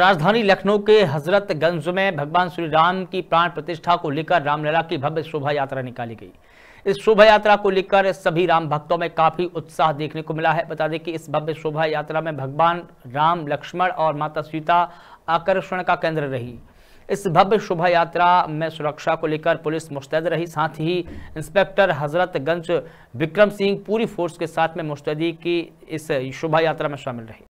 राजधानी लखनऊ के हजरतगंज में भगवान श्री राम की प्राण प्रतिष्ठा को लेकर रामलला की भव्य शोभा यात्रा निकाली गई इस शोभा यात्रा को लेकर सभी राम भक्तों में काफी उत्साह देखने को मिला है बता दें कि इस भव्य शोभा यात्रा में भगवान राम लक्ष्मण और माता सीता आकर्षण का केंद्र रही इस भव्य शोभा यात्रा में सुरक्षा को लेकर पुलिस मुस्तैद रही साथ ही इंस्पेक्टर हजरतगंज विक्रम सिंह पूरी फोर्स के साथ में मुस्तैदी की इस शोभा यात्रा में शामिल रहे